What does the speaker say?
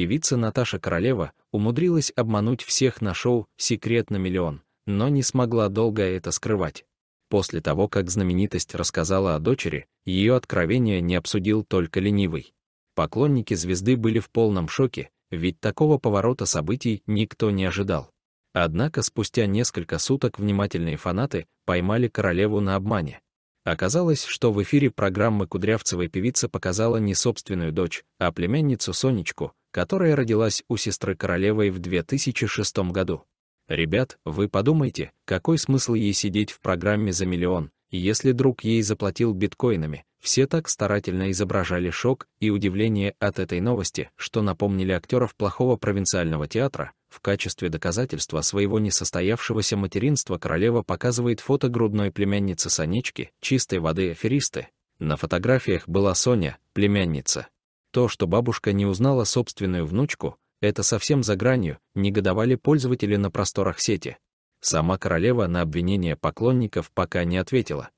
Певица Наташа Королева умудрилась обмануть всех на шоу «Секрет на миллион», но не смогла долго это скрывать. После того, как знаменитость рассказала о дочери, ее откровение не обсудил только ленивый. Поклонники звезды были в полном шоке, ведь такого поворота событий никто не ожидал. Однако спустя несколько суток внимательные фанаты поймали королеву на обмане. Оказалось, что в эфире программы Кудрявцевой певица показала не собственную дочь, а племянницу Сонечку, которая родилась у сестры королевой в 2006 году. Ребят, вы подумайте, какой смысл ей сидеть в программе за миллион, если друг ей заплатил биткоинами. Все так старательно изображали шок и удивление от этой новости, что напомнили актеров плохого провинциального театра. В качестве доказательства своего несостоявшегося материнства королева показывает фото грудной племянницы Санечки, чистой воды аферисты. На фотографиях была Соня, племянница. То, что бабушка не узнала собственную внучку, это совсем за гранью, негодовали пользователи на просторах сети. Сама королева на обвинение поклонников пока не ответила.